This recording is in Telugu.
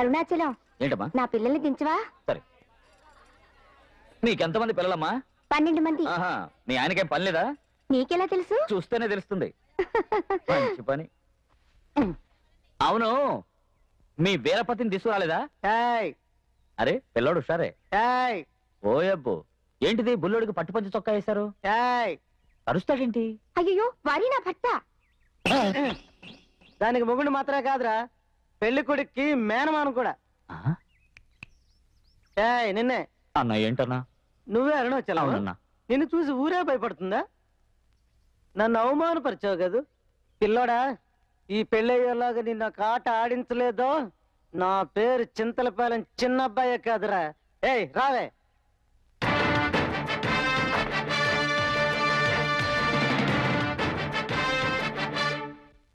అరుణాచలం నా పిల్లల్ని దించవా సరే నీకెంతమంది పిల్లలమ్మా పన్నెండు మంది ఆహా నీ ఆయనకేం పని నీకెలా తెలుసు చూస్తేనే తెలుస్తుంది పని అవును మీ వీరపతిని తీసుకురాలేదా ఏయ్, అరే పిల్లోడు సరే ఏయ్, ఓయబ్బో ఏంటిది బుల్లోడికి పట్టుపంచి చొక్కా వేశారు ఏయ్. అరుస్తాడేంటి అయ్యో వారి నా భర్త దానికి మొగుడు మాత్రమే కాదురా పెళ్లి కొడుక్కి మేనమాను కూడా ఏయ్, నిన్నే అన్న ఏంటన్నా నువ్వే అరుణాచలం అవునన్నా నిన్ను చూసి ఊరే భయపడుతుందా నన్ను అవమానపరిచావు కదూ పిల్లోడా ఈ పెళ్ళయ్యేలాగా నిన్న కాట ఆడించలేదో నా పేరు చింతలపాలెం చిన్నబ్బాయే కాదురా ఏయ్ రావే